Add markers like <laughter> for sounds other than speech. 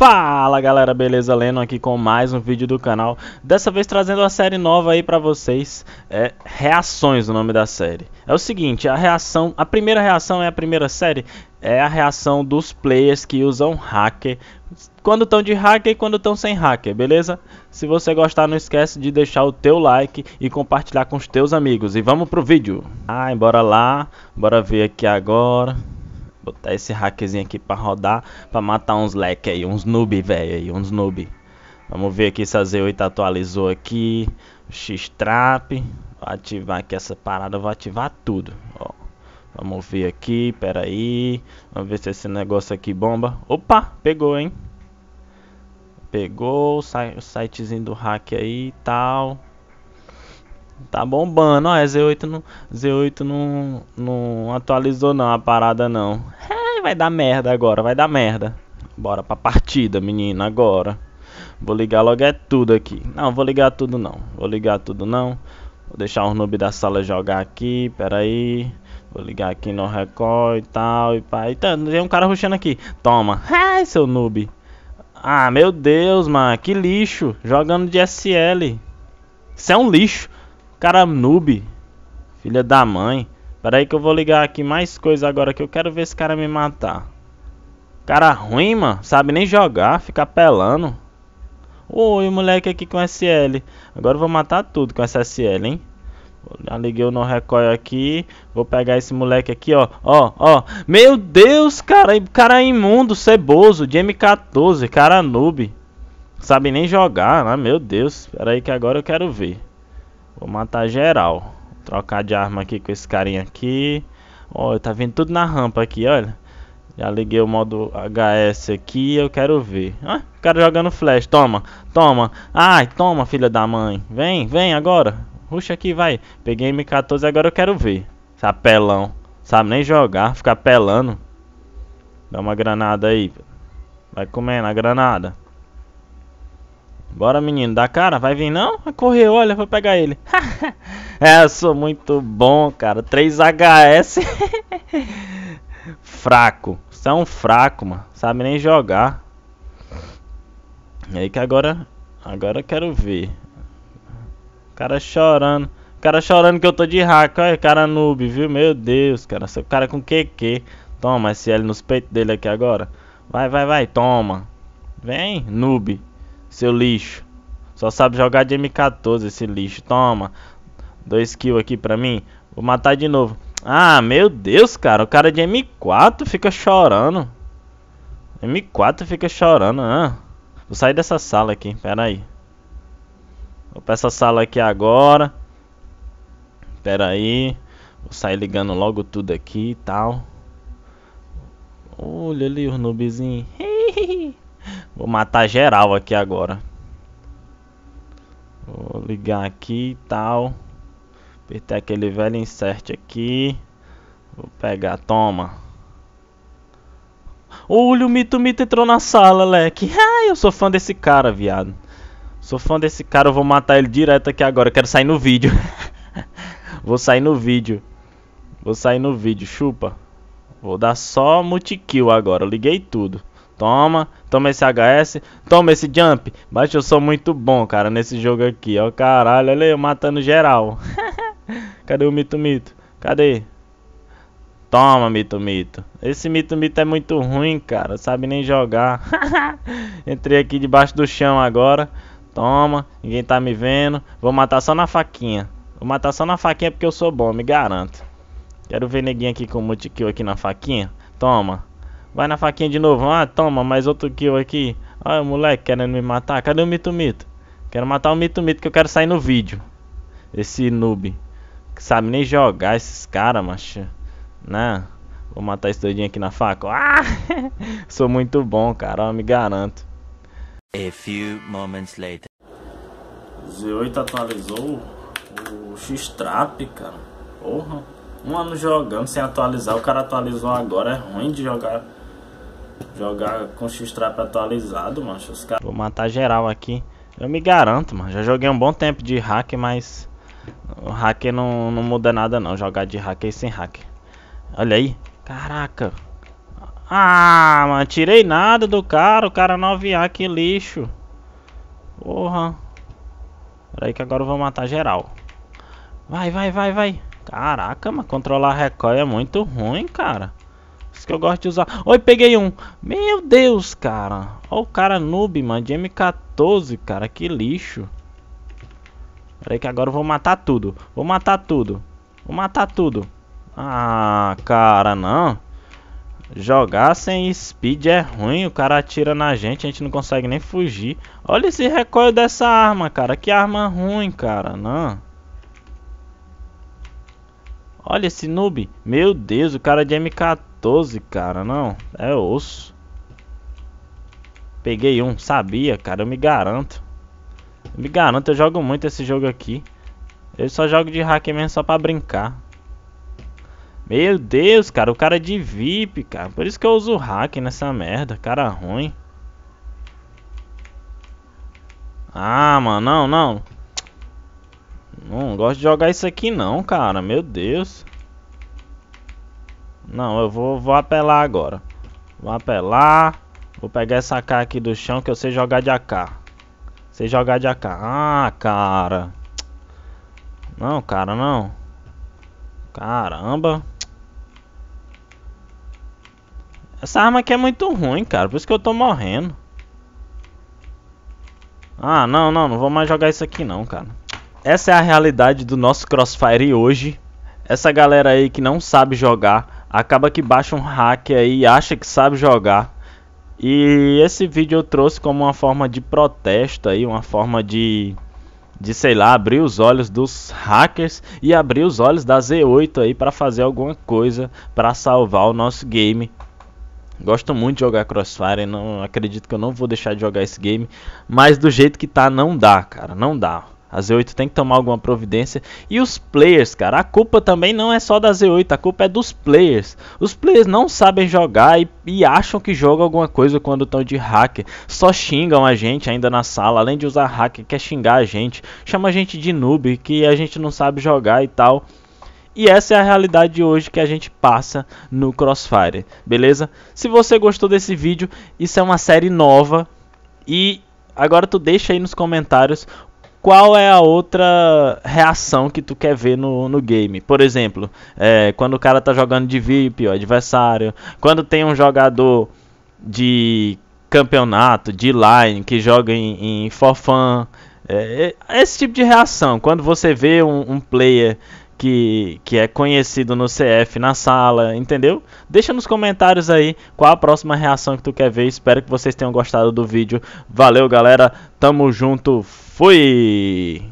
Fala galera, beleza? Leno aqui com mais um vídeo do canal Dessa vez trazendo uma série nova aí pra vocês É Reações o nome da série É o seguinte, a reação, a primeira reação é a primeira série É a reação dos players que usam hacker Quando estão de hacker e quando estão sem hacker, beleza? Se você gostar não esquece de deixar o teu like e compartilhar com os teus amigos E vamos pro vídeo Ai, ah, bora lá, bora ver aqui agora Botar esse hackzinho aqui pra rodar, pra matar uns leque aí, uns noob, velho, aí, uns noob. Vamos ver aqui se a Z8 atualizou aqui. X-Trap. Vou ativar aqui essa parada, vou ativar tudo, ó. Vamos ver aqui, pera aí. Vamos ver se esse negócio aqui bomba. Opa, pegou, hein? Pegou, o sitezinho do hack aí e tal. Tá bombando, ó, é Z8 não, Z8 não, não atualizou não a parada não. É, vai dar merda agora, vai dar merda. Bora pra partida, menina, agora. Vou ligar logo é tudo aqui. Não, vou ligar tudo não. Vou ligar tudo não. Vou deixar os noob da sala jogar aqui, peraí. Vou ligar aqui no Record e tal, e pai. Eita, tem um cara ruxando aqui. Toma. Ai, é, seu noob. Ah, meu Deus, mano. Que lixo. Jogando de SL. Isso é um lixo. Cara noob. Filha da mãe. Pera aí que eu vou ligar aqui mais coisa agora que eu quero ver esse cara me matar. Cara ruim, mano. Sabe nem jogar, fica pelando. Oi, moleque aqui com SL. Agora eu vou matar tudo com essa SL, hein? Já liguei o no recoil aqui. Vou pegar esse moleque aqui, ó. Ó, ó. Meu Deus, cara. Cara imundo, ceboso, de M14. Cara noob. Sabe nem jogar, né? Meu Deus. Pera aí que agora eu quero ver. Vou matar geral. Vou trocar de arma aqui com esse carinha aqui. Olha, tá vindo tudo na rampa aqui, olha. Já liguei o modo HS aqui, eu quero ver. Ah, o cara jogando flash, toma, toma. Ai, toma, filha da mãe. Vem, vem agora. Ruxa aqui, vai. Peguei M14, agora eu quero ver. Esse apelão. Sabe nem jogar, fica apelando. Dá uma granada aí. Vai comendo a granada. Bora, menino, dá cara, vai vir não? Correu, olha, vou pegar ele. <laughs> é, eu sou muito bom, cara. 3HS. <laughs> fraco. Você é um fraco, mano. Sabe nem jogar. E é aí que agora... Agora eu quero ver. O cara chorando. O cara chorando que eu tô de hack. Olha, cara noob, viu? Meu Deus, cara. Seu cara com QQ. Toma SL nos peitos dele aqui agora. Vai, vai, vai. Toma. Vem, noob. Seu lixo. Só sabe jogar de M14 esse lixo. Toma. Dois kills aqui pra mim. Vou matar de novo. Ah, meu Deus, cara. O cara de M4 fica chorando. M4 fica chorando, ah. Vou sair dessa sala aqui, pera aí. Vou pra essa sala aqui agora. Pera aí. Vou sair ligando logo tudo aqui e tal. Olha ali os noobzinhos. <laughs> Vou matar geral aqui agora. Vou ligar aqui e tal. Apertar aquele velho insert aqui. Vou pegar, toma. Olha, o Mito Mito entrou na sala, leque. Ah, <laughs> eu sou fã desse cara, viado. Sou fã desse cara, eu vou matar ele direto aqui agora. Eu quero sair no vídeo. <laughs> vou sair no vídeo. Vou sair no vídeo, chupa. Vou dar só multi-kill agora. liguei tudo. Toma, toma esse HS, toma esse jump. Baixo, eu sou muito bom, cara, nesse jogo aqui. Ó, caralho, olha eu matando geral. <laughs> Cadê o Mito Mito? Cadê? Toma, Mito Mito. Esse Mito Mito é muito ruim, cara. Sabe nem jogar. <laughs> Entrei aqui debaixo do chão agora. Toma, ninguém tá me vendo. Vou matar só na faquinha. Vou matar só na faquinha porque eu sou bom, me garanto. Quero ver neguinho aqui com o multikill aqui na faquinha. Toma. Vai na faquinha de novo. Ah, toma, mais outro kill aqui. Ah, moleque querendo me matar. Cadê o Mito Mito? Quero matar o Mito Mito que eu quero sair no vídeo. Esse noob. Que sabe nem jogar esses caras, macho. Né? Vou matar esse doidinho aqui na faca. Ah! <laughs> Sou muito bom, cara. Eu me garanto. A few moments later. Z8 atualizou o X-Trap, cara. Porra. Um ano jogando sem atualizar. O cara atualizou agora. É ruim de jogar. Jogar com X-Trap atualizado, mano, Os caras. Vou matar geral aqui. Eu me garanto, mano. Já joguei um bom tempo de hack, mas. O hack não, não muda nada, não. Jogar de hack e sem hack. Olha aí. Caraca. Ah, mano. Tirei nada do cara. O cara 9A, que lixo. Porra. Pera aí que agora eu vou matar geral. Vai, vai, vai, vai. Caraca, mano. Controlar recoil é muito ruim, cara. Isso que eu gosto de usar. Oi, peguei um. Meu Deus, cara. Olha o cara noob, mano. De M14, cara. Que lixo. Pera aí que agora eu vou matar tudo. Vou matar tudo. Vou matar tudo. Ah, cara, não. Jogar sem speed é ruim. O cara atira na gente. A gente não consegue nem fugir. Olha esse recolho dessa arma, cara. Que arma ruim, cara. Não. Olha esse noob. Meu Deus, o cara de M14. 14, cara, não. É osso. Peguei um, sabia, cara, eu me garanto. me garanto, eu jogo muito esse jogo aqui. Eu só jogo de hack mesmo só pra brincar. Meu Deus, cara, o cara é de VIP, cara. Por isso que eu uso hack nessa merda, cara ruim. Ah, mano, não, não. Não gosto de jogar isso aqui não, cara. Meu Deus. Não, eu vou, vou apelar agora. Vou apelar. Vou pegar essa AK aqui do chão que eu sei jogar de AK. Sei jogar de AK. Ah, cara. Não, cara, não. Caramba. Essa arma aqui é muito ruim, cara. Por isso que eu tô morrendo. Ah, não, não. Não vou mais jogar isso aqui não, cara. Essa é a realidade do nosso Crossfire hoje. Essa galera aí que não sabe jogar acaba que baixa um hack aí e acha que sabe jogar. E esse vídeo eu trouxe como uma forma de protesto aí, uma forma de de sei lá, abrir os olhos dos hackers e abrir os olhos da Z8 aí para fazer alguma coisa para salvar o nosso game. Gosto muito de jogar Crossfire, não acredito que eu não vou deixar de jogar esse game, mas do jeito que tá não dá, cara, não dá. A Z8 tem que tomar alguma providência. E os players, cara, a culpa também não é só da Z8, a culpa é dos players. Os players não sabem jogar e, e acham que jogam alguma coisa quando estão de hacker. Só xingam a gente ainda na sala, além de usar hacker, quer xingar a gente, chama a gente de noob, que a gente não sabe jogar e tal. E essa é a realidade de hoje que a gente passa no Crossfire, beleza? Se você gostou desse vídeo, isso é uma série nova e agora tu deixa aí nos comentários qual é a outra reação que tu quer ver no, no game. Por exemplo, é, quando o cara tá jogando de VIP, o adversário. Quando tem um jogador de campeonato, de line, que joga em, em forfan. É, é, esse tipo de reação. Quando você vê um, um player que, que é conhecido no CF, na sala, entendeu? Deixa nos comentários aí qual a próxima reação que tu quer ver. Espero que vocês tenham gostado do vídeo. Valeu, galera. Tamo junto. Fui!